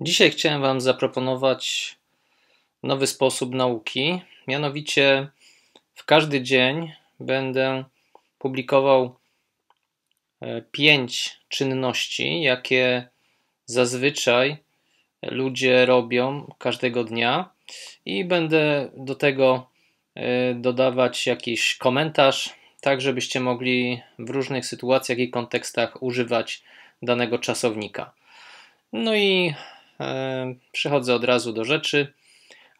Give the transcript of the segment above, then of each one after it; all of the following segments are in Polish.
Dzisiaj chciałem Wam zaproponować nowy sposób nauki. Mianowicie w każdy dzień będę publikował e, pięć czynności, jakie zazwyczaj ludzie robią każdego dnia, i będę do tego e, dodawać jakiś komentarz, tak żebyście mogli w różnych sytuacjach i kontekstach używać danego czasownika. No i E, przechodzę od razu do rzeczy.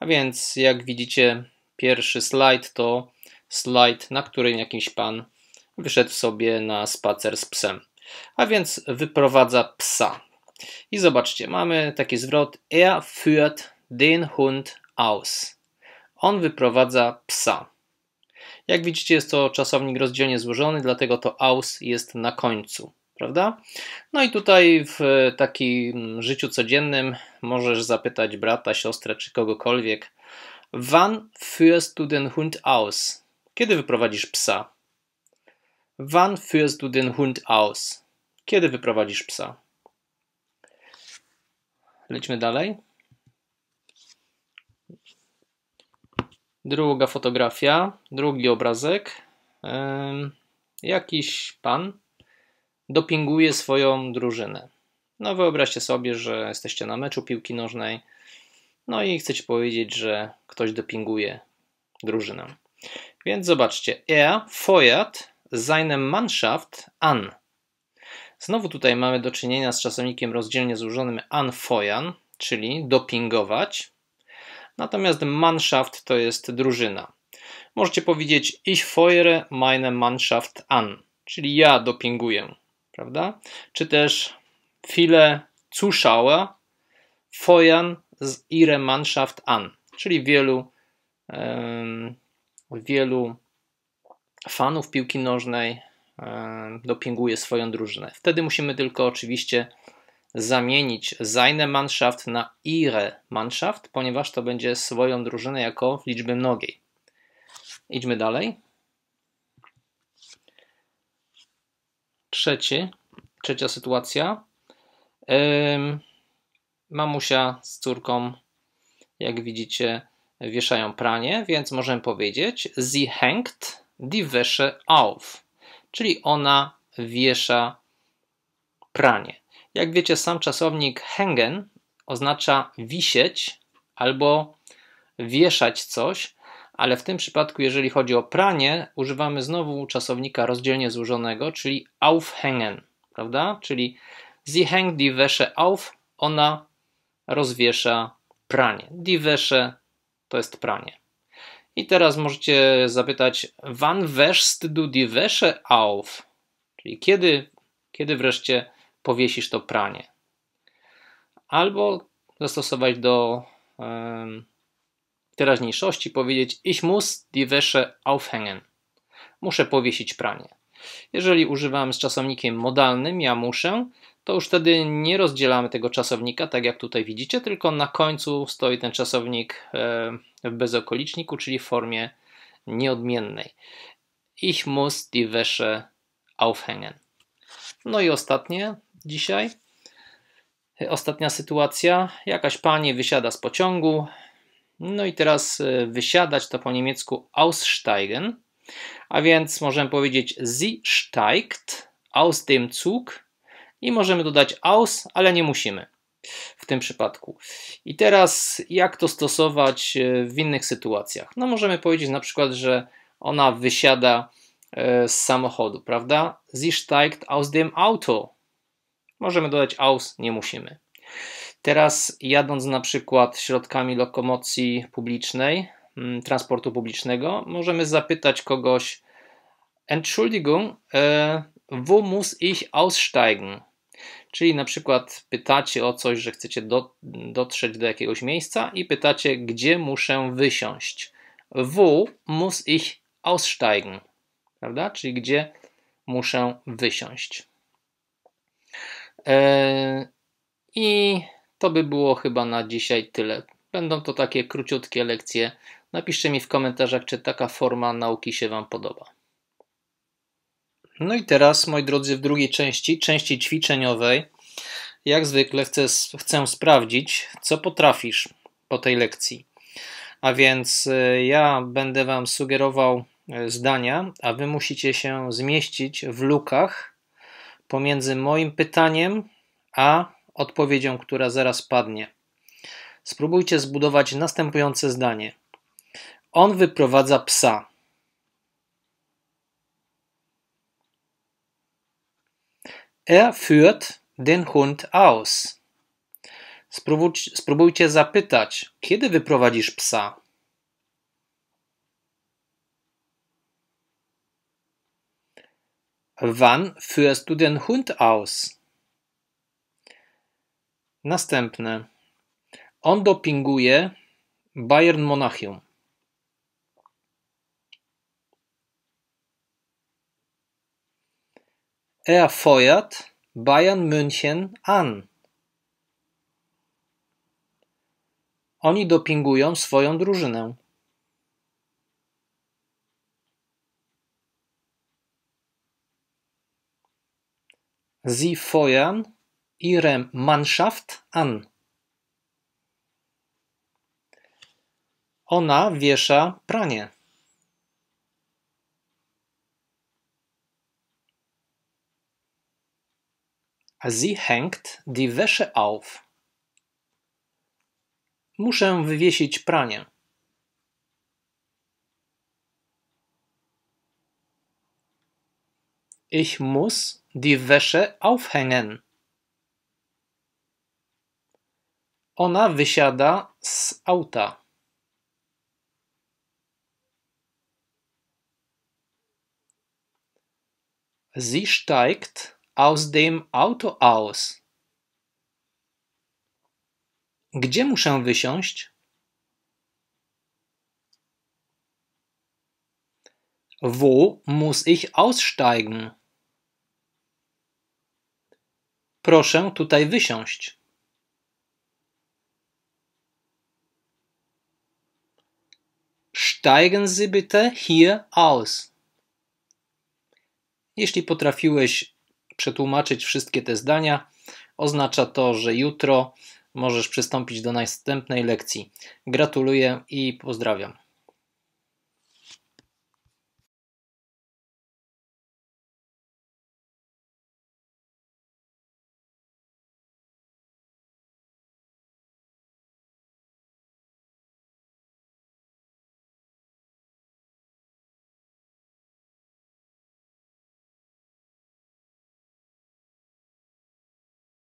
A więc, jak widzicie, pierwszy slajd to slajd, na którym jakiś pan wyszedł sobie na spacer z psem. A więc wyprowadza psa. I zobaczcie, mamy taki zwrot: Er führt den Hund aus. On wyprowadza psa. Jak widzicie, jest to czasownik rozdzielnie złożony, dlatego to aus jest na końcu prawda? No i tutaj w takim mm, życiu codziennym możesz zapytać brata, siostrę czy kogokolwiek: Wann führst du den Hund aus? Kiedy wyprowadzisz psa? Wann führst du den Hund aus? Kiedy wyprowadzisz psa? Lećmy dalej. Druga fotografia, drugi obrazek. jakiś pan dopinguje swoją drużynę. No wyobraźcie sobie, że jesteście na meczu piłki nożnej, no i chcecie powiedzieć, że ktoś dopinguje drużynę. Więc zobaczcie, er feuert seine Mannschaft an. Znowu tutaj mamy do czynienia z czasownikiem rozdzielnie złożonym anfojan, czyli dopingować. Natomiast Mannschaft to jest drużyna. Możecie powiedzieć ich feuere meine Mannschaft an, czyli ja dopinguję prawda? Czy też viele Zuschauer feuern z ihre Mannschaft an, czyli wielu, um, wielu fanów piłki nożnej um, dopinguje swoją drużynę. Wtedy musimy tylko oczywiście zamienić seine Mannschaft na ihre Mannschaft, ponieważ to będzie swoją drużynę jako liczby mnogiej. Idźmy dalej. Trzeci, trzecia sytuacja. Mamusia z córką, jak widzicie, wieszają pranie, więc możemy powiedzieć: Sie hängt die Wäsche auf. Czyli ona wiesza pranie. Jak wiecie, sam czasownik hängen oznacza wisieć albo wieszać coś, ale w tym przypadku, jeżeli chodzi o pranie, używamy znowu czasownika rozdzielnie złożonego, czyli aufhängen, prawda? Czyli sie hängt die Wäsche auf, ona rozwiesza pranie. Die Wäsche to jest pranie. I teraz możecie zapytać, wann wäschst du die Wäsche auf? Czyli kiedy, kiedy wreszcie powiesisz to pranie? Albo zastosować do teraźniejszości powiedzieć Ich muss die Wäsche aufhängen. Muszę powiesić pranie. Jeżeli używam z czasownikiem modalnym, ja muszę, to już wtedy nie rozdzielamy tego czasownika, tak jak tutaj widzicie, tylko na końcu stoi ten czasownik e, w bezokoliczniku, czyli w formie nieodmiennej. Ich muss die Wäsche aufhängen. No i ostatnie dzisiaj. Ostatnia sytuacja. Jakaś pani wysiada z pociągu, no i teraz e, wysiadać to po niemiecku aussteigen, a więc możemy powiedzieć sie steigt aus dem Zug i możemy dodać aus, ale nie musimy w tym przypadku. I teraz jak to stosować e, w innych sytuacjach? No możemy powiedzieć na przykład, że ona wysiada e, z samochodu, prawda? Sie steigt aus dem Auto. Możemy dodać aus, nie musimy. Teraz jadąc na przykład środkami lokomocji publicznej, mm, transportu publicznego, możemy zapytać kogoś: Entschuldigung, e, wo muss ich aussteigen? Czyli na przykład pytacie o coś, że chcecie do, dotrzeć do jakiegoś miejsca i pytacie, gdzie muszę wysiąść. Wo muss ich aussteigen? Prawda? Czyli gdzie muszę wysiąść. Yy, I to by było chyba na dzisiaj tyle. Będą to takie króciutkie lekcje. Napiszcie mi w komentarzach, czy taka forma nauki się Wam podoba. No i teraz, moi drodzy, w drugiej części, części ćwiczeniowej, jak zwykle chcę, chcę sprawdzić, co potrafisz po tej lekcji. A więc e, ja będę Wam sugerował e, zdania, a Wy musicie się zmieścić w lukach pomiędzy moim pytaniem a odpowiedzią, która zaraz padnie. Spróbujcie zbudować następujące zdanie. On wyprowadza psa. Er führt den Hund aus. Spróbujcie, spróbujcie zapytać, kiedy wyprowadzisz psa? Wann führst du den Hund aus? Następne. On dopinguje Bayern Monachium. Er feuert Bayern München an. Oni dopingują swoją drużynę. Sie feuern ihrem Mannschaft an. Ona wiesza pranie. Sie hängt die Wäsche auf. Muszę wywiesić pranie. Ich muss die Wäsche aufhängen. Ona wysiada z auta. Sie steigt aus dem Auto aus. Gdzie muszę wysiąść? Wo muss ich aussteigen? Proszę tutaj wysiąść. Steigen Sie bitte hier aus. Jeśli potrafiłeś przetłumaczyć wszystkie te zdania, oznacza to, że jutro możesz przystąpić do następnej lekcji. Gratuluję i pozdrawiam.